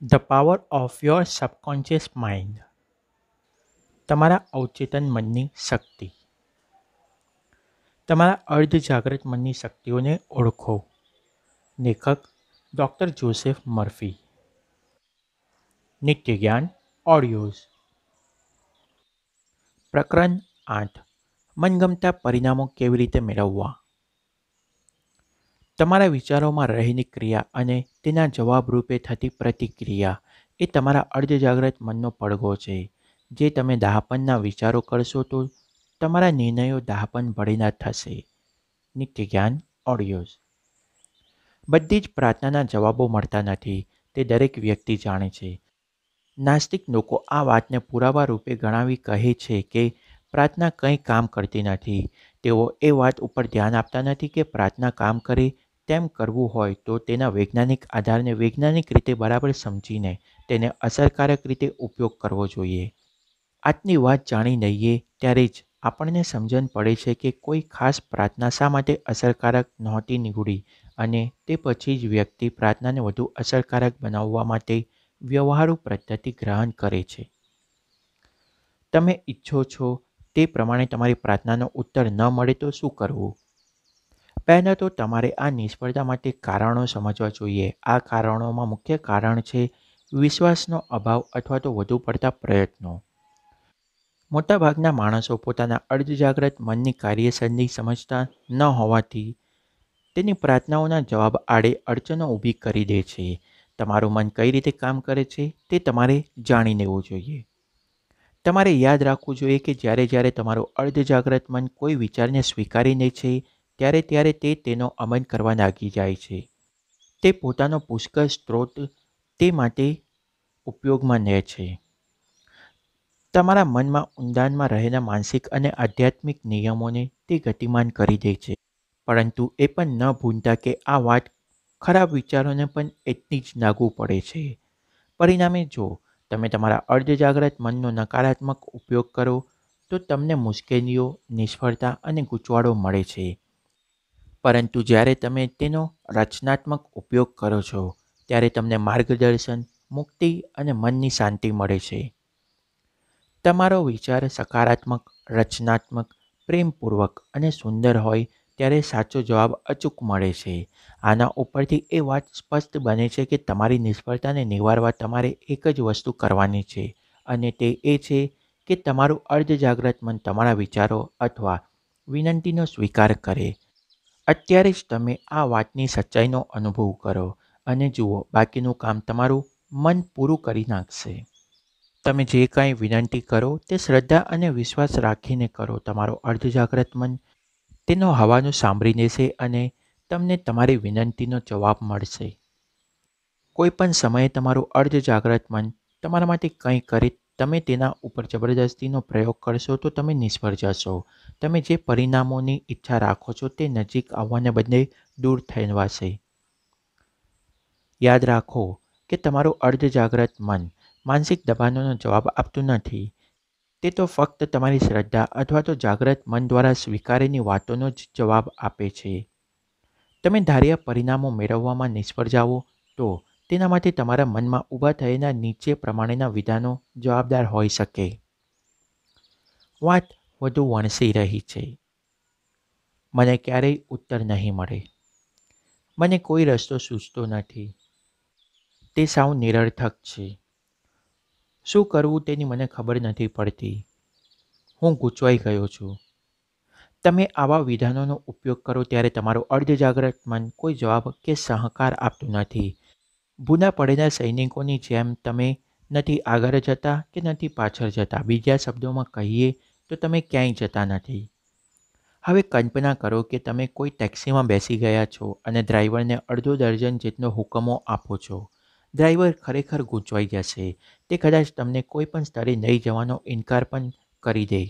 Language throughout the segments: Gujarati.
the power of your subconscious mind તમારા અવચેતન મનની શક્તિ તમારા અર્ધ જાગૃત મનની શક્તિઓને ઓળખો લેખક ડૉક્ટર જોસેફ મર્ફી નિત્ય જ્ઞાન ઓડિયોઝ પ્રકરણ આઠ મનગમતા પરિણામો કેવી રીતે મેળવવા તમારા વિચારોમાં રહેલી ક્રિયા અને તેના જવાબ રૂપે થતી પ્રતિક્રિયા એ તમારા અર્ધજાગ્રત મનનો પડઘો છે જે તમે દાહપનના વિચારો કરશો તો તમારા નિર્ણયો દાહપન ભળેલા થશે નિત્ય જ્ઞાન ઓડિયોઝ બધી જ પ્રાર્થનાના જવાબો મળતા નથી તે દરેક વ્યક્તિ જાણે છે નાસ્તિક લોકો આ વાતને પુરાવા રૂપે ગણાવી કહે છે કે પ્રાર્થના કંઈ કામ કરતી નથી તેઓ એ વાત ઉપર ધ્યાન આપતા નથી કે પ્રાર્થના કામ કરે તેમ કરવું હોય તો તેના વૈજ્ઞાનિક આધારને વૈજ્ઞાનિક રીતે બરાબર સમજીને તેને અસરકારક રીતે ઉપયોગ કરવો જોઈએ આજની વાત જાણી લઈએ ત્યારે જ આપણને સમજણ પડે છે કે કોઈ ખાસ પ્રાર્થના શા માટે અસરકારક નહોતી નીવડી અને તે પછી જ વ્યક્તિ પ્રાર્થનાને વધુ અસરકારક બનાવવા માટે વ્યવહારુ પદ્ધતિ ગ્રહણ કરે છે તમે ઈચ્છો છો તે પ્રમાણે તમારી પ્રાર્થનાનો ઉત્તર ન મળે તો શું કરવું પહેલાં તો તમારે આ નિષ્ફળતા માટે કારણો સમજવા જોઈએ આ કારણોમાં મુખ્ય કારણ છે વિશ્વાસનો અભાવ અથવા તો વધુ પડતા પ્રયત્નો મોટાભાગના માણસો પોતાના અર્ધજાગ્રત મનની કાર્યસરની સમજતા ન હોવાથી તેની પ્રાર્થનાઓના જવાબ આડે અડચણો ઊભી કરી દે છે તમારું મન કઈ રીતે કામ કરે છે તે તમારે જાણી લેવું જોઈએ તમારે યાદ રાખવું જોઈએ કે જ્યારે જ્યારે તમારું અર્ધજાગ્રત મન કોઈ વિચારને સ્વીકારીને છે ત્યારે ત્યારે તે તેનો અમલ કરવા લાગી જાય છે તે પોતાનો પુષ્કળ સ્ત્રોત તે માટે ઉપયોગમાં લે છે તમારા મનમાં ઊંડાણમાં રહેલા માનસિક અને આધ્યાત્મિક નિયમોને તે ગતિમાન કરી દે છે પરંતુ એ પણ ન ભૂલતા કે આ વાત ખરાબ વિચારોને પણ એટલી જ લાગુ પડે છે પરિણામે જો તમે તમારા અર્ધજાગ્રત મનનો નકારાત્મક ઉપયોગ કરો તો તમને મુશ્કેલીઓ નિષ્ફળતા અને ગૂંચવાડો મળે છે પરંતુ જ્યારે તમે તેનો રચનાત્મક ઉપયોગ કરો છો ત્યારે તમને માર્ગદર્શન મુક્તિ અને મનની શાંતિ મળે છે તમારો વિચાર સકારાત્મક રચનાત્મક પ્રેમપૂર્વક અને સુંદર હોય ત્યારે સાચો જવાબ અચૂક મળે છે આના ઉપરથી એ વાત સ્પષ્ટ બને છે કે તમારી નિષ્ફળતાને નિવારવા તમારે એક જ વસ્તુ કરવાની છે અને તે એ છે કે તમારું અર્ધજાગ્રત મન તમારા વિચારો અથવા વિનંતીનો સ્વીકાર કરે અત્યારે જ તમે આ વાતની સચ્ચાઈનો અનુભવ કરો અને જુઓ બાકીનું કામ તમારું મન પૂરું કરી નાખશે તમે જે કાંઈ વિનંતી કરો તે શ્રદ્ધા અને વિશ્વાસ રાખીને કરો તમારો અર્ધજાગ્રત મન તેનો હવાનું સાંભળી લેશે અને તમને તમારી વિનંતીનો જવાબ મળશે કોઈ પણ સમયે તમારું અર્ધજાગ્રત મન તમારા માટે કંઈ કરે તમે તેના ઉપર જબરજસ્તીનો પ્રયોગ કરશો તો તમે નિષ્ફળ જશો તમે જે પરિણામોની ઈચ્છા રાખો છો તે નજીક આવવાને બદલે દૂર થવાશે યાદ રાખો કે તમારું અર્ધજાગ્રત મન માનસિક દબાણોનો જવાબ આપતું નથી તે તો ફક્ત તમારી શ્રદ્ધા અથવા તો જાગ્રત મન દ્વારા સ્વીકારેલી વાતોનો જ જવાબ આપે છે તમે ધાર્યા પરિણામો મેળવવામાં નિષ્ફળ જાઓ તો તેના માટે તમારા મનમાં ઊભા થયેલા નીચે પ્રમાણેના વિધાનો જવાબદાર હોઈ શકે વાત વધુ વણસી રહી છે મને ક્યારેય ઉત્તર નહીં મળે મને કોઈ રસ્તો સૂચતો નથી તે સાવ નિરર્થક છે શું કરવું તેની મને ખબર નથી પડતી હું ગૂંચવાઈ ગયો છું તમે આવા વિધાનોનો ઉપયોગ કરો ત્યારે તમારું અર્ધજાગ્રત મન કોઈ જવાબ કે સહકાર આપતું નથી ભૂના પડેલા સૈનિકોની જેમ તમે નથી આગળ જતા કે નથી પાછળ જતા બીજા શબ્દોમાં કહીએ તો તમે ક્યાંય જતા નથી હવે કલ્પના કરો કે તમે કોઈ ટેક્સીમાં બેસી ગયા છો અને ડ્રાઈવરને અડધો દર્જન જેટલો હુકમો આપો છો ડ્રાઈવર ખરેખર ગૂંચવાઈ જશે તે કદાચ તમને કોઈ પણ સ્તરે નહીં જવાનો ઇનકાર પણ કરી દે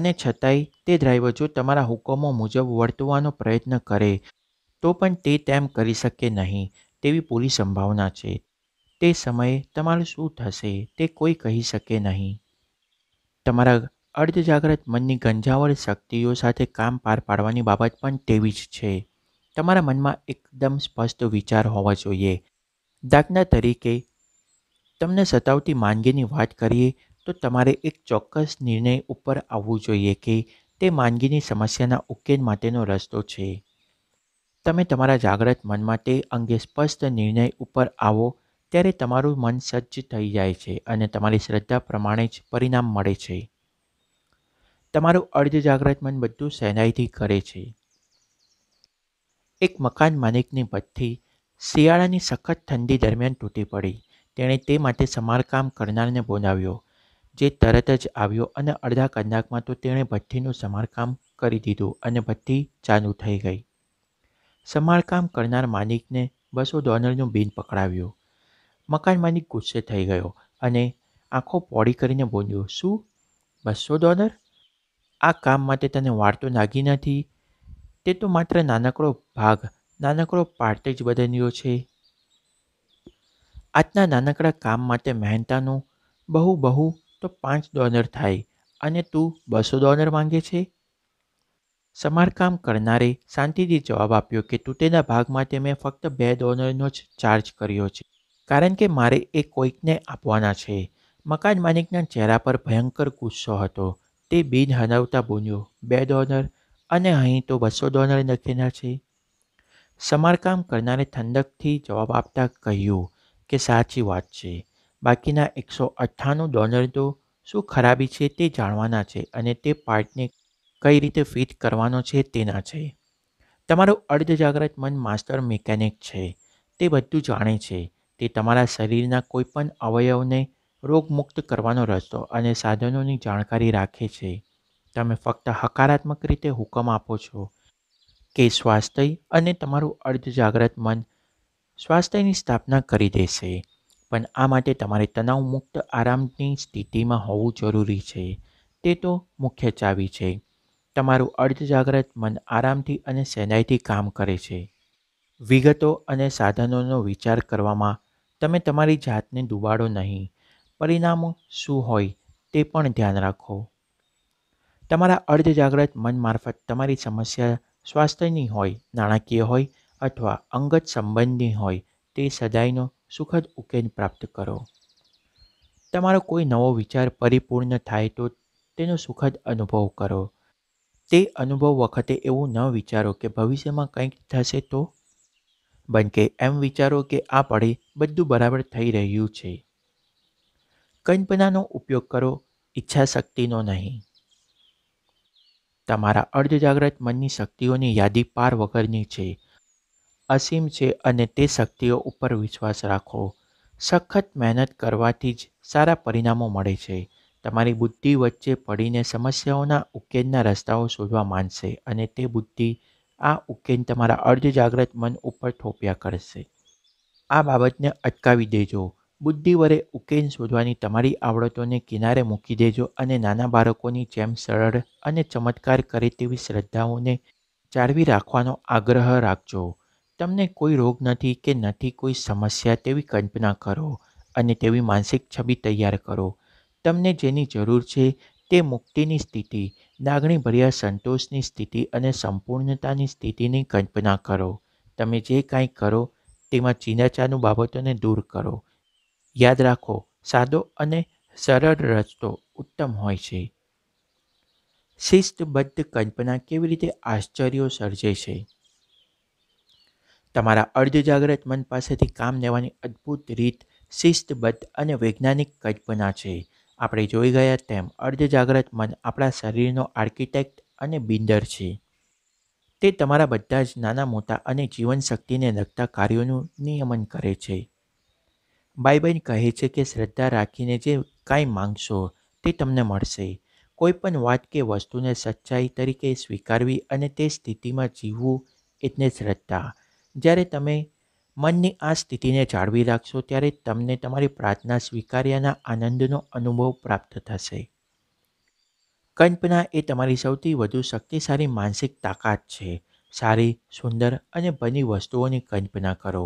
અને છતાંય તે ડ્રાઈવર જો તમારા હુકમો મુજબ વર્તવાનો પ્રયત્ન કરે તો પણ તે તેમ કરી શકે નહીં તેવી પૂરી સંભાવના છે તે સમયે તમારું શું થશે તે કોઈ કહી શકે નહીં તમારા અર્ધજાગ્રત મનની ગંજાવળ શક્તિઓ સાથે કામ પાર પાડવાની બાબત પણ તેવી જ છે તમારા મનમાં એકદમ સ્પષ્ટ વિચાર હોવા જોઈએ દાખલા તરીકે તમને સતાવતી માંદગીની વાત કરીએ તો તમારે એક ચોક્કસ નિર્ણય ઉપર આવવું જોઈએ કે તે માંદગીની સમસ્યાના ઉકેલ માટેનો રસ્તો છે તમે તમારા જાગ્રત મનમાં તે અંગે સ્પષ્ટ નિર્ણય ઉપર આવો ત્યારે તમારું મન સજ્જ થઈ જાય છે અને તમારી શ્રદ્ધા પ્રમાણે જ પરિણામ મળે છે તમારું અર્ધ જાગ્રત મન બધું સહેલાઈથી કરે છે એક મકાન માલિકની ભઠ્ઠી શિયાળાની સખત ઠંડી દરમિયાન તૂટી પડી તેણે તે માટે સમારકામ કરનારને બોલાવ્યો જે તરત જ આવ્યો અને અડધા કલાકમાં તો તેણે ભઠ્ઠીનું સમારકામ કરી દીધું અને ભઠ્ઠી ચાલુ થઈ ગઈ સમારકામ કરનાર માલિકને બસો ડોલરનું બિલ પકડાવ્યું મકાન માલિક ગુસ્સે થઈ ગયો અને આંખો પોડી કરીને બોલ્યો શું બસો ડોલર આ કામ માટે તને વાર્તો તો લાગી નથી તે તો માત્ર નાનકડો ભાગ નાનકડો પાર્ટ જ બદલ્યો છે આજના નાનકડા કામ માટે મહેનતાનું બહુ બહુ તો પાંચ ડોલર થાય અને તું બસો ડોલર માંગે છે સમારકામ કરનારે શાંતિથી જવાબ આપ્યો કે તૂટેલા ભાગ માટે મેં ફક્ત બે ડોનરનો જ ચાર્જ કર્યો છે કારણ કે મારે એ કોઈકને આપવાના છે મકાન માલિકના ચહેરા પર ભયંકર ગુસ્સો હતો તે બિન હનાવતા બોલ્યો બે ડોનર અને અહીં તો બસો ડોનર લખેલા છે સમારકામ કરનારે ઠંડકથી જવાબ આપતા કહ્યું કે સાચી વાત છે બાકીના એકસો અઠ્ઠાણું ડોનર તો શું ખરાબી છે તે જાણવાના છે અને તે પાર્ટને કઈ રીતે ફિટ કરવાનો છે તેના છે તમારું અર્ધજાગ્રત મન માસ્ટર મિકેનિક છે તે બધું જાણે છે તે તમારા શરીરના કોઈપણ અવયવને રોગમુક્ત કરવાનો રસ્તો અને સાધનોની જાણકારી રાખે છે તમે ફક્ત હકારાત્મક રીતે હુકમ આપો છો કે સ્વાસ્થ્ય અને તમારું અર્ધજાગ્રત મન સ્વાસ્થ્યની સ્થાપના કરી દેશે પણ આ માટે તમારે તણાવ મુક્ત આરામની સ્થિતિમાં હોવું જરૂરી છે તે તો મુખ્ય ચાવી છે તમારું અર્ધજાગ્રત મન આરામથી અને સહેલાઈથી કામ કરે છે વિગતો અને સાધનોનો વિચાર કરવામાં તમે તમારી જાતને ડૂબાડો નહીં પરિણામો શું હોય તે પણ ધ્યાન રાખો તમારા અર્ધજાગ્રત મન મારફત તમારી સમસ્યા સ્વાસ્થ્યની હોય નાણાકીય હોય અથવા અંગત સંબંધની હોય તે સદાયનો સુખદ ઉકેલ પ્રાપ્ત કરો તમારો કોઈ નવો વિચાર પરિપૂર્ણ થાય તો તેનો સુખદ અનુભવ કરો તે અનુભવ વખતે એવું ન વિચારો કે ભવિષ્યમાં કંઈક થશે તો બનકે એમ વિચારો કે આ પડે બધું બરાબર થઈ રહ્યું છે કલ્પનાનો ઉપયોગ કરો ઈચ્છા શક્તિનો નહીં તમારા અર્ધજાગ્રત મનની શક્તિઓની યાદી પાર વગરની છે અસીમ છે અને તે શક્તિઓ ઉપર વિશ્વાસ રાખો સખત મહેનત કરવાથી જ સારા પરિણામો મળે છે તમારી બુદ્ધિ વચ્ચે પડીને સમસ્યાઓના ઉકેલના રસ્તાઓ શોધવા માંડશે અને તે બુદ્ધિ આ ઉકેલ તમારા અર્ધજાગ્રત મન ઉપર થોપ્યા કરશે આ બાબતને અટકાવી દેજો બુદ્ધિ વડે ઉકેલ શોધવાની તમારી આવડતોને કિનારે મૂકી દેજો અને નાના બાળકોની જેમ સરળ અને ચમત્કાર કરે તેવી શ્રદ્ધાઓને જાળવી રાખવાનો આગ્રહ રાખજો તમને કોઈ રોગ નથી કે નથી કોઈ સમસ્યા તેવી કલ્પના કરો અને તેવી માનસિક છબી તૈયાર કરો તમને જેની જરૂર છે તે મુક્તિની સ્થિતિ લાગણી સંતોષની સ્થિતિ અને સંપૂર્ણતાની સ્થિતિની કલ્પના કરો તમે જે કાંઈ કરો તેમાં ચીનાચાનું બાબતોને દૂર કરો યાદ રાખો સાદો અને સરળ રસ્તો ઉત્તમ હોય છે શિસ્તબદ્ધ કલ્પના કેવી રીતે આશ્ચર્યો સર્જે છે તમારા અર્ધજાગ્રત મન પાસેથી કામ લેવાની અદ્ભુત રીત શિસ્તબદ્ધ અને વૈજ્ઞાનિક કલ્પના છે આપણે જોઈ ગયા તેમ અર્ધજાગ્રત મન આપણા શરીરનો આર્કિટેક્ટ અને બિંદર છે તે તમારા બધા જ નાના મોટા અને જીવનશક્તિને લગતા કાર્યોનું નિયમન કરે છે બાઇબલ કહે છે કે શ્રદ્ધા રાખીને જે કાંઈ માંગશો તે તમને મળશે કોઈ પણ વાત કે વસ્તુને સચ્ચાઈ તરીકે સ્વીકારવી અને તે સ્થિતિમાં જીવવું એટલે શ્રદ્ધા જ્યારે તમે મનની આ સ્થિતિને જાળવી રાખશો ત્યારે તમને તમારી પ્રાર્થના સ્વીકાર્યાના આનંદનો અનુભવ પ્રાપ્ત થશે કલ્પના એ તમારી સૌથી વધુ શક્તિશાળી માનસિક તાકાત છે સારી સુંદર અને બની વસ્તુઓની કલ્પના કરો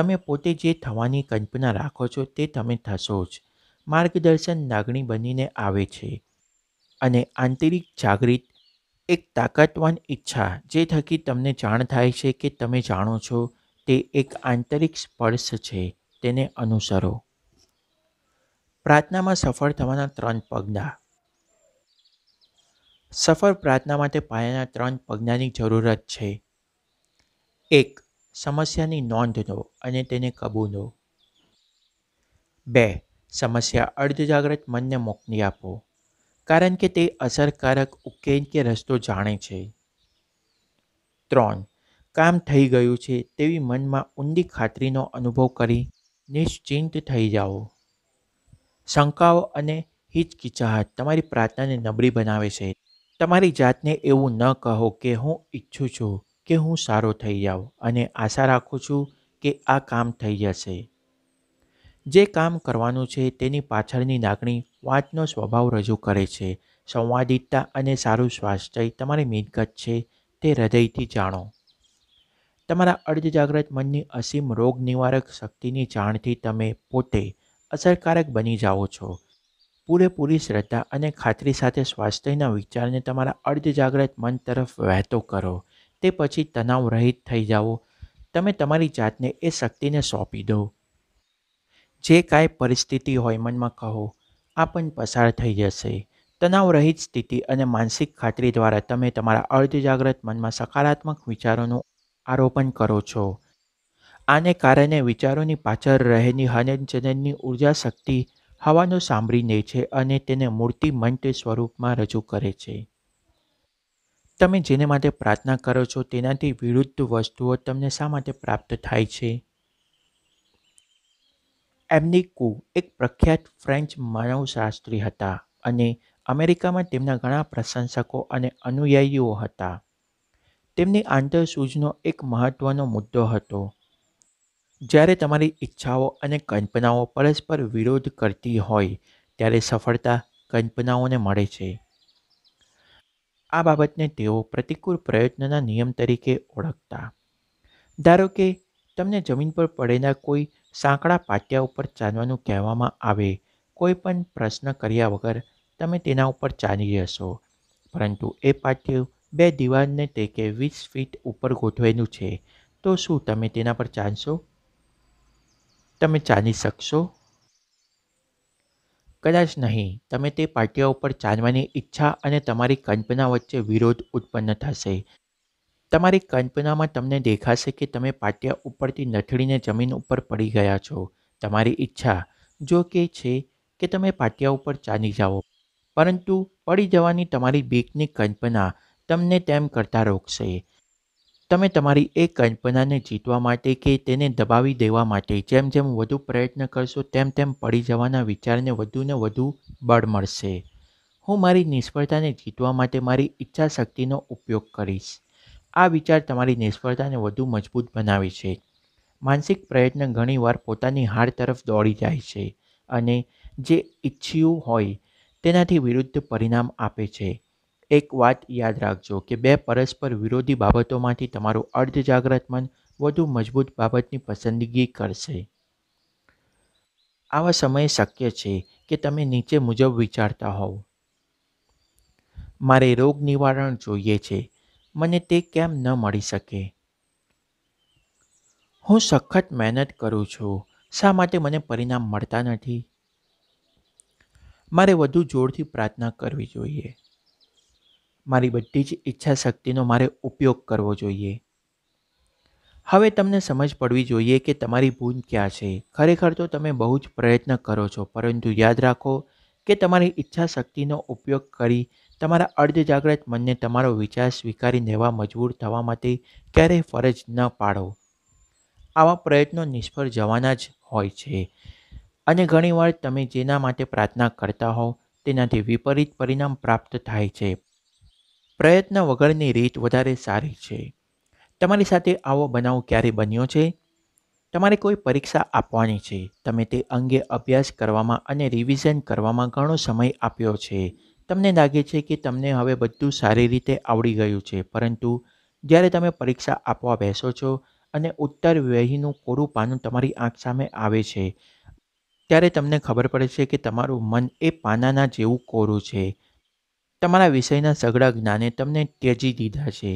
તમે પોતે જે થવાની કલ્પના રાખો છો તે તમે થશો જ માર્ગદર્શન લાગણી બનીને આવે છે અને આંતરિક જાગૃત એક તાકાતવાન ઈચ્છા જે થકી તમને જાણ થાય છે કે તમે જાણો છો તે એક આંતરિક સ્પર્શ છે તેને અનુસરો પ્રાર્થનામાં સફળ થવાના ત્રણ પગલા સફળ પ્રાર્થના માટે પાયાના ત્રણ પગલાની જરૂરત છે એક સમસ્યાની નોંધ લો અને તેને કબૂલો બે સમસ્યા અર્ધજાગ્રત મનને મોકલી આપો કારણ કે તે અસરકારક ઉકેલ કે રસ્તો જાણે છે ત્રણ કામ થઈ ગયું છે તેવી મનમાં ઊંડી ખાતરીનો અનુભવ કરી નિશ્ચિંત થઈ જાઓ શંકાઓ અને હિચકિચાહટ તમારી પ્રાર્થનાને નબળી બનાવે છે તમારી જાતને એવું ન કહો કે હું ઈચ્છું છું કે હું સારો થઈ જાઉં અને આશા રાખું છું કે આ કામ થઈ જશે જે કામ કરવાનું છે તેની પાછળની લાગણી વાંચનો સ્વભાવ રજૂ કરે છે સંવાદિતતા અને સારું સ્વાસ્થ્ય તમારી મિલકત છે તે હૃદયથી જાણો તમારા અર્ધ અર્ધજાગ્રત મનની અસીમ રોગ નિવારક શક્તિની જાણથી તમે પોતે અસરકારક બની જાઓ છો પૂરેપૂરી શ્રદ્ધા અને ખાતરી સાથે સ્વાસ્થ્યના વિચારને તમારા અર્ધ અર્ધજાગ્રત મન તરફ વહેતો કરો તે પછી તણાવ રહિત થઈ જાઓ તમે તમારી જાતને એ શક્તિને સોંપી દો જે કાંઈ પરિસ્થિતિ હોય મનમાં કહો આ પણ પસાર થઈ જશે તણાવરહિત સ્થિતિ અને માનસિક ખાતરી દ્વારા તમે તમારા અર્ધ અર્ધજાગ્રત મનમાં સકારાત્મક વિચારોનું આરોપણ કરો છો આને કારણે વિચારોની પાછળ રહેલી હનનચનનની ઉર્જા શક્તિ હવાનો સાંભળી લે છે અને તેને મૂર્તિ મૂર્તિમંત સ્વરૂપમાં રજૂ કરે છે તમે જેને માટે પ્રાર્થના કરો છો તેનાથી વિરુદ્ધ વસ્તુઓ તમને શા માટે પ્રાપ્ત થાય છે એમની કુ એક પ્રખ્યાત ફ્રેન્ચ માનવશાસ્ત્રી હતા અને અમેરિકામાં તેમના ઘણા પ્રશંસકો અને અનુયાયીઓ હતા તેમની આંતરસૂઝનો એક મહત્ત્વનો મુદ્દો હતો જ્યારે તમારી ઈચ્છાઓ અને કલ્પનાઓ પરસ્પર વિરોધ કરતી હોય ત્યારે સફળતા કલ્પનાઓને મળે છે આ બાબતને તેઓ પ્રતિકૂળ પ્રયત્નના નિયમ તરીકે ઓળખતા ધારો કે તમને જમીન પર પડેલા કોઈ સાંકડા પાટિયા ઉપર ચાલવાનું કહેવામાં આવે કોઈ પણ પ્રશ્ન કર્યા વગર તમે તેના ઉપર ચાલી જશો પરંતુ એ પાટિયું બે દીવાલને ટેકે વીસ ફીટ ઉપર ગોઠવેલું છે તો શું તમે તેના પર ચાલશો તમે ચાલી શકશો કદાચ નહીં તમે તે પાટિયા ઉપર ચાલવાની ઈચ્છા અને તમારી કલ્પના વચ્ચે વિરોધ ઉત્પન્ન થશે તમારી કલ્પનામાં તમને દેખાશે કે તમે પાટિયા ઉપરથી નથડીને જમીન ઉપર પડી ગયા છો તમારી ઈચ્છા જો કે છે કે તમે પાટિયા ઉપર ચાલી જાઓ પરંતુ પડી જવાની તમારી બીકની કલ્પના તમને તેમ કરતા રોકશે તમે તમારી એ કલ્પનાને જીતવા માટે કે તેને દબાવી દેવા માટે જેમ જેમ વધુ પ્રયત્ન કરશો તેમ તેમ પડી જવાના વિચારને વધુને વધુ બળ મળશે હું મારી નિષ્ફળતાને જીતવા માટે મારી ઈચ્છા શક્તિનો ઉપયોગ કરીશ આ વિચાર તમારી નિષ્ફળતાને વધુ મજબૂત બનાવે છે માનસિક પ્રયત્ન ઘણીવાર પોતાની હાર તરફ દોડી જાય છે અને જે ઈચ્છ્યું હોય તેનાથી વિરુદ્ધ પરિણામ આપે છે એક વાત યાદ રાખજો કે બે પરસ્પર વિરોધી બાબતોમાંથી તમારું અર્ધ મન વધુ મજબૂત બાબતની પસંદગી કરશે આવા સમયે શક્ય છે કે તમે નીચે મુજબ વિચારતા હોવ મારે રોગ નિવારણ જોઈએ છે મને તે કેમ ન મળી શકે હું સખત મહેનત કરું છું શા માટે મને પરિણામ મળતા નથી મારે વધુ જોરથી પ્રાર્થના કરવી જોઈએ મારી બધી જ ઈચ્છા શક્તિનો મારે ઉપયોગ કરવો જોઈએ હવે તમને સમજ પડવી જોઈએ કે તમારી ભૂલ ક્યાં છે ખરેખર તો તમે બહુ જ પ્રયત્ન કરો છો પરંતુ યાદ રાખો કે તમારી ઈચ્છા શક્તિનો ઉપયોગ કરી તમારા અર્ધજાગ્રત મનને તમારો વિચાર સ્વીકારી લેવા મજબૂર થવા માટે ક્યારેય ફરજ ન પાડો આવા પ્રયત્નો નિષ્ફળ જવાના જ હોય છે અને ઘણીવાર તમે જેના માટે પ્રાર્થના કરતા હોવ તેનાથી વિપરીત પરિણામ પ્રાપ્ત થાય છે પ્રયત્ન વગરની રીત વધારે સારી છે તમારી સાથે આવો બનાવ ક્યારે બન્યો છે તમારે કોઈ પરીક્ષા આપવાની છે તમે તે અંગે અભ્યાસ કરવામાં અને રિવિઝન કરવામાં ઘણો સમય આપ્યો છે તમને લાગે છે કે તમને હવે બધું સારી રીતે આવડી ગયું છે પરંતુ જ્યારે તમે પરીક્ષા આપવા બેસો છો અને ઉત્તર વ્યહીનું કોરું પાનું તમારી આંખ સામે આવે છે ત્યારે તમને ખબર પડે છે કે તમારું મન એ પાનાના જેવું કોરું છે તમારા વિષયના સઘળા જ્ઞાને તમને ત્યજી દીધા છે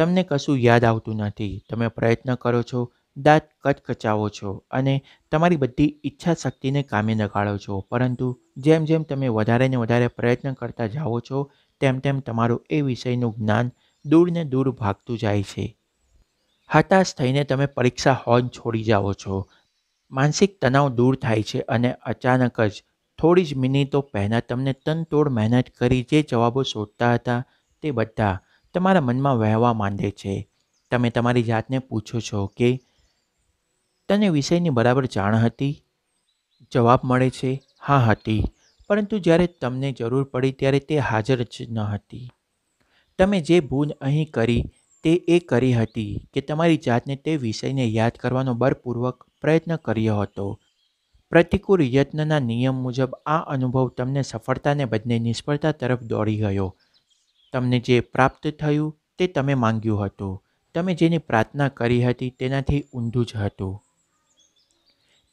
તમને કશું યાદ આવતું નથી તમે પ્રયત્ન કરો છો દાંત કચકચાવો છો અને તમારી બધી ઈચ્છા શક્તિને કામે લગાડો છો પરંતુ જેમ જેમ તમે વધારે ને વધારે પ્રયત્ન કરતા જાઓ છો તેમ તેમ તમારું એ વિષયનું જ્ઞાન દૂરને દૂર ભાગતું જાય છે હતાશ થઈને તમે પરીક્ષા હોલ છોડી જાઓ છો માનસિક તણાવ દૂર થાય છે અને અચાનક જ થોડી જ મિનિટો પહેલાં તમને તનતોડ મહેનત કરી જે જવાબો શોધતા હતા તે બધા તમારા મનમાં વહેવા માંડે છે તમે તમારી જાતને પૂછો છો કે તને વિષયની બરાબર જાણ હતી જવાબ મળે છે હા હતી પરંતુ જ્યારે તમને જરૂર પડી ત્યારે તે હાજર જ ન હતી તમે જે ભૂલ અહીં કરી તે એ કરી હતી કે તમારી જાતને તે વિષયને યાદ કરવાનો બળપૂર્વક પ્રયત્ન કર્યો હતો પ્રતિકૂળ યત્નના નિયમ મુજબ આ અનુભવ તમને સફળતાને બદલે નિષ્ફળતા તરફ દોડી ગયો તમને જે પ્રાપ્ત થયું તે તમે માંગ્યું હતું તમે જેની પ્રાર્થના કરી હતી તેનાથી ઊંધું જ હતું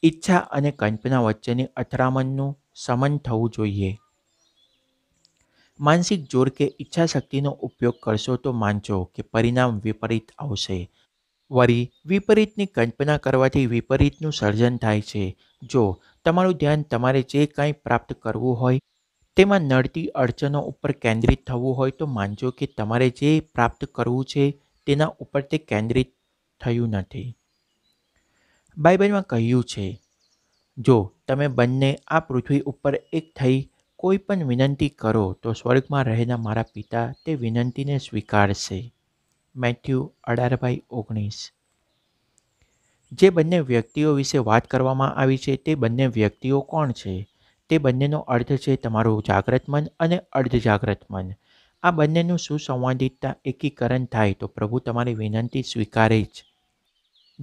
ઈચ્છા અને કલ્પના વચ્ચેની અથડામણનું સમન થવું જોઈએ માનસિક જોર કે ઈચ્છાશક્તિનો ઉપયોગ કરશો તો માનજો કે પરિણામ વિપરીત આવશે વળી વિપરીતની કલ્પના કરવાથી વિપરીતનું સર્જન થાય છે જો તમારું ધ્યાન તમારે જે કાંઈ પ્રાપ્ત કરવું હોય તેમાં નડતી અડચનો ઉપર કેન્દ્રિત થવું હોય તો માનજો કે તમારે જે પ્રાપ્ત કરવું છે તેના ઉપર તે કેન્દ્રિત થયું નથી બાઇબલમાં કહ્યું છે જો તમે બંને આ પૃથ્વી ઉપર એક થઈ કોઈ પણ વિનંતી કરો તો સ્વર્ગમાં રહેલા મારા પિતા તે વિનંતીને સ્વીકારશે મેથ્યુ અઢાર ઓગણીસ જે બંને વ્યક્તિઓ વિશે વાત કરવામાં આવી છે તે બંને વ્યક્તિઓ કોણ છે તે બંનેનો અર્થ છે તમારું જાગ્રત મન અને અર્ધજાગ્રત મન આ બંનેનું સુસંવાદિતતા એકીકરણ થાય તો પ્રભુ તમારી વિનંતી સ્વીકારે જ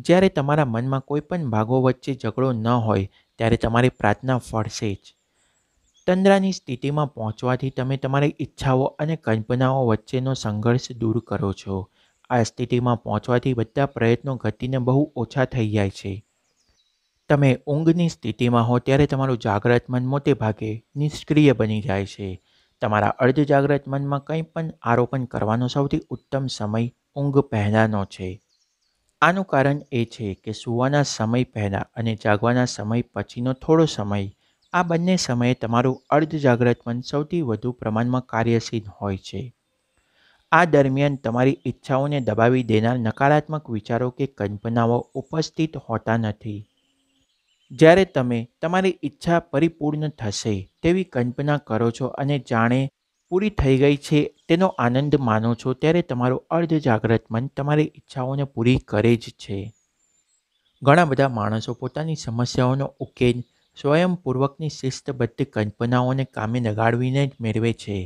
જ્યારે તમારા મનમાં કોઈ પણ ભાગો વચ્ચે ઝઘડો ન હોય ત્યારે તમારી પ્રાર્થના ફળશે જ તંદ્રાની સ્થિતિમાં પહોંચવાથી તમે તમારી ઈચ્છાઓ અને કલ્પનાઓ વચ્ચેનો સંઘર્ષ દૂર કરો છો આ સ્થિતિમાં પહોંચવાથી બધા પ્રયત્નો ઘટીને બહુ ઓછા થઈ જાય છે તમે ઊંઘની સ્થિતિમાં હો ત્યારે તમારું જાગ્રત મન મોટે ભાગે નિષ્ક્રિય બની જાય છે તમારા અર્ધ જાગ્રત મનમાં કંઈ પણ આરોપણ કરવાનો સૌથી ઉત્તમ સમય ઊંઘ પહેલાંનો છે આનું કારણ એ છે કે સૂવાના સમય પહેલાં અને જાગવાના સમય પછીનો થોડો સમય આ બંને સમયે તમારું અર્ધ જાગ્રત મન સૌથી વધુ પ્રમાણમાં કાર્યશીલ હોય છે આ દરમિયાન તમારી ઈચ્છાઓને દબાવી દેનાર નકારાત્મક વિચારો કે કલ્પનાઓ ઉપસ્થિત હોતા નથી જ્યારે તમે તમારી ઈચ્છા પરિપૂર્ણ થશે તેવી કલ્પના કરો છો અને જાણે પૂરી થઈ ગઈ છે તેનો આનંદ માનો છો ત્યારે તમારું અર્ધ જાગ્રત મન તમારી ઈચ્છાઓને પૂરી કરે જ છે ઘણા બધા માણસો પોતાની સમસ્યાઓનો ઉકેલ સ્વયંપૂર્વકની શિસ્તબદ્ધ કલ્પનાઓને કામે લગાડવીને જ મેળવે છે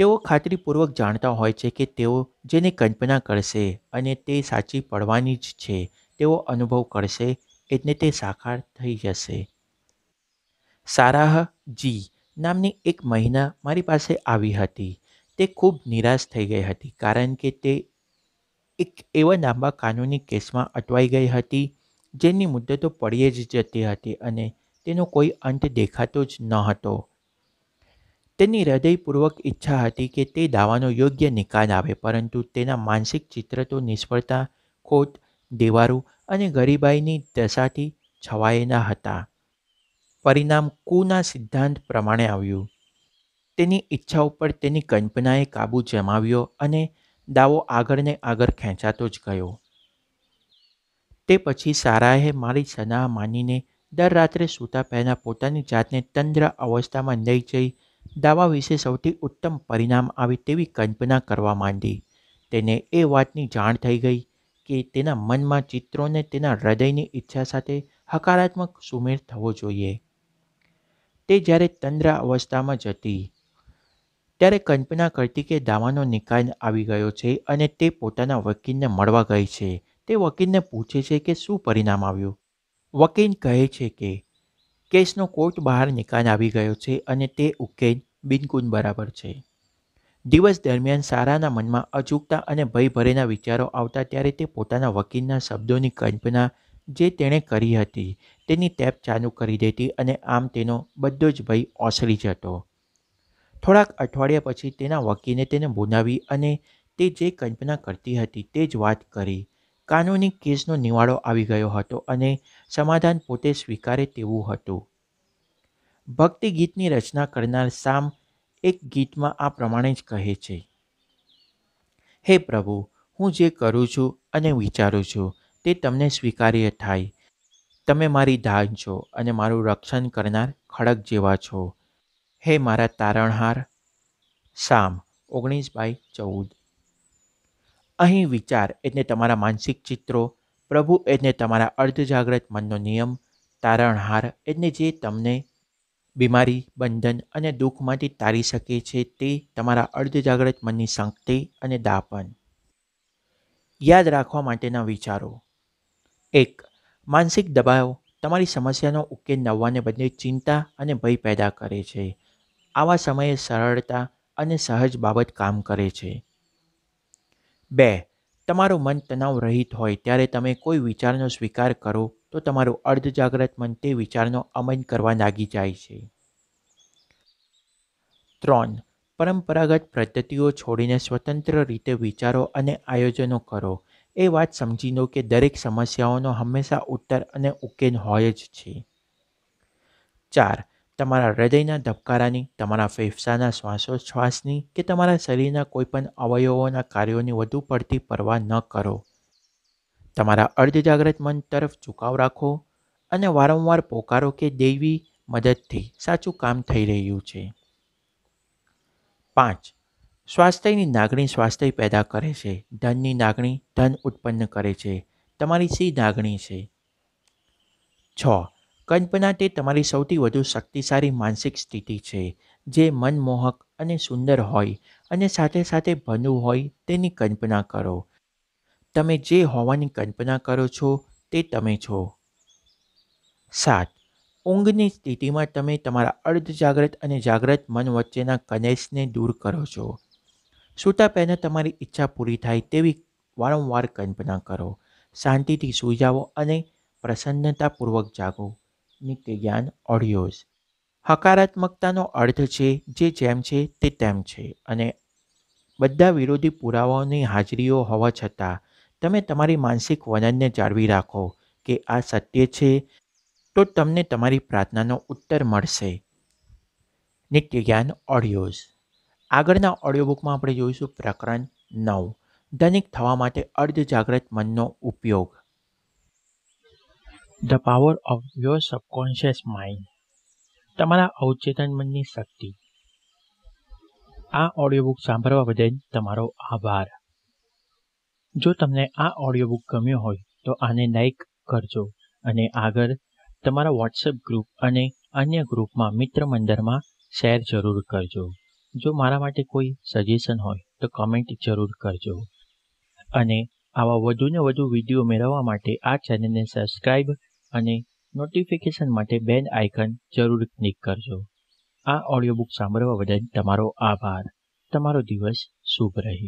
તેઓ ખાતરીપૂર્વક જાણતા હોય છે કે તેઓ જેને કલ્પના કરશે અને તે સાચી પડવાની જ છે તેઓ અનુભવ કરશે એટલે તે સાકાર થઈ જશે સારાહ જી નામની એક મહિના મારી પાસે આવી હતી તે ખૂબ નિરાશ થઈ ગઈ હતી કારણ કે તે એક એવા લાંબા કાનૂની કેસમાં અટવાઈ ગઈ હતી જેની મુદ્દતો પડીએ જ જતી હતી અને તેનો કોઈ અંત દેખાતો જ ન હતો તેની હૃદયપૂર્વક ઈચ્છા હતી કે તે દાવાનો યોગ્ય નિકાલ આવે પરંતુ તેના માનસિક ચિત્ર તો નિષ્ફળતા ખોટ દેવારું અને ગરીબાઈની દશાથી છવાયેલા હતા પરિણામ કુના સિદ્ધાંત પ્રમાણે આવ્યું તેની ઈચ્છા ઉપર તેની કલ્પનાએ કાબૂ જમાવ્યો અને દાવો આગળને આગળ ખેંચાતો જ ગયો તે પછી સારાએ મારી સલાહ માનીને દર રાત્રે સૂતા પહેલાં પોતાની જાતને તંદ્ર અવસ્થામાં લઈ જઈ દાવા વિશે સૌથી ઉત્તમ પરિણામ આવે તેવી કલ્પના કરવા માંડી તેને એ વાતની જાણ થઈ ગઈ કે તેના મનમાં ચિત્રોને તેના હૃદયની ઈચ્છા સાથે હકારાત્મક સુમેળ થવો જોઈએ તે જ્યારે તંદ્ર અવસ્થામાં જતી ત્યારે કલ્પના કરતી કે દાવાનો નિકાલ આવી ગયો છે અને તે પોતાના વકીલને મળવા ગઈ છે તે વકીલને પૂછે છે કે શું પરિણામ આવ્યું વકીલ કહે છે કે કેસનો કોર્ટ બહાર નિકાલ આવી ગયો છે અને તે ઉકેલ બિનકુન બરાબર છે દિવસ દરમિયાન સારાના મનમાં અચૂકતા અને ભયભરેના વિચારો આવતા ત્યારે તે પોતાના વકીલના શબ્દોની કલ્પના જે તેણે કરી હતી તેની ટેપ ચાલુ કરી દેતી અને આમ તેનો બધો જ ભય ઓસરી જતો થોડાક અઠવાડિયા પછી તેના વકીલે તેને બોલાવી અને તે જે કલ્પના કરતી હતી તે જ વાત કરી કાનૂની કેસનો નિવાળો આવી ગયો હતો અને સમાધાન પોતે સ્વીકારે તેવું હતું ભક્તિ ગીતની રચના કરનાર સામ એક ગીતમાં આ પ્રમાણે જ કહે છે હે પ્રભુ હું જે કરું છું અને વિચારું છું તે તમને સ્વીકાર્ય થાય તમે મારી ધાન છો અને મારું રક્ષણ કરનાર ખડક જેવા છો હે મારા તારણહાર સામ ઓગણીસ બાય ચૌદ અહીં વિચાર એટલે તમારા માનસિક ચિત્રો પ્રભુ એટલે તમારા અર્ધજાગ્રત મનનો નિયમ તારણહાર એટલે જે તમને બીમારી બંધન અને દુઃખમાંથી તારી શકે છે તે તમારા અર્ધજાગ્રત મનની સંકતે અને દાપન યાદ રાખવા માટેના વિચારો એક માનસિક દબાવ તમારી સમસ્યાનો ઉકેલ નવવાને બદલે ચિંતા અને ભય પેદા કરે છે આવા સમયે સરળતા અને સહજ બાબત કામ કરે છે બે તમારું મન તણાવ રહિત હોય ત્યારે તમે કોઈ વિચારનો સ્વીકાર કરો તો તમારું અર્ધજાગ્રત મન તે વિચારનો અમલ કરવા લાગી જાય છે ત્રણ પરંપરાગત પદ્ધતિઓ છોડીને સ્વતંત્ર રીતે વિચારો અને આયોજનો કરો એ વાત સમજી લો કે દરેક સમસ્યાઓનો હંમેશા ઉત્તર અને ઉકેલ હોય જ છે ચાર તમારા હૃદયના ધબકારાની તમારા ફેફસાના શ્વાસોચ્છ્વાસની કે તમારા શરીરના કોઈપણ અવયવોના કાર્યોની વધુ પડતી પરવા ન કરો તમારા અર્ધજાગ્રત મન તરફ ઝુકાવ રાખો અને વારંવાર પોકારો કે દૈવી મદદથી સાચું કામ થઈ રહ્યું છે પાંચ સ્વાસ્થ્યની નાગણી સ્વાસ્થ્ય પેદા કરે છે ધનની નાગણી ધન ઉત્પન્ન કરે છે તમારી સી નાગણી છે છ કલ્પના તે તમારી સૌથી વધુ શક્તિશાળી માનસિક સ્થિતિ છે જે મનમોહક અને સુંદર હોય અને સાથે સાથે ભનું હોય તેની કલ્પના કરો તમે જે હોવાની કલ્પના કરો છો તે તમે છો સાત ઊંઘની સ્થિતિમાં તમે તમારા અર્ધ અર્ધજાગ્રત અને જાગ્રત મન વચ્ચેના કનેશને દૂર કરો છો સૂતા પહેલાં તમારી ઈચ્છા પૂરી થાય તેવી વારંવાર કલ્પના કરો શાંતિથી સૂઈ જાઓ અને પ્રસન્નતાપૂર્વક જાગો નિત્ય જ્ઞાન ઓડિયોઝ હકારાત્મકતાનો અર્થ છે જે જેમ છે તે તેમ છે અને બધા વિરોધી પુરાવાઓની હાજરીઓ હોવા છતાં તમે તમારી માનસિક વલણને જાળવી રાખો કે આ સત્ય છે તો તમને તમારી પ્રાર્થનાનો ઉત્તર મળશે નિત્ય જ્ઞાન ઓડિયોઝ આગળના ઓડિયો બુકમાં આપણે જોઈશું પ્રકરણ નવ ધનિક થવા માટે અર્ધ જાગ્રત મનનો ઉપયોગ the power of your subconscious mind તમારા અવચેતન મનની શક્તિ આ ઓડિયો બુક સાંભળવા બદલ તમારો આભાર જો તમને આ ઓડિયો બુક ગમ્યો હોય તો આને લાઈક કરજો અને આગળ તમારા વોટ્સએપ ગ્રુપ અને અન્ય ગ્રુપમાં મિત્ર મંડળમાં શેર જરૂર કરજો જો મારા માટે કોઈ સજેશન હોય તો કમેન્ટ જરૂર કરજો અને આવા વધુને વધુ વિડીયો મેળવવા માટે આ ચેનલને સબસ્ક્રાઇબ અને નોટિફિકેશન માટે બેન આઇકન જરૂર ક્લિક કરજો આ ઓડિયો બુક સાંભળવા બદલ તમારો આભાર તમારો દિવસ શુભ રહે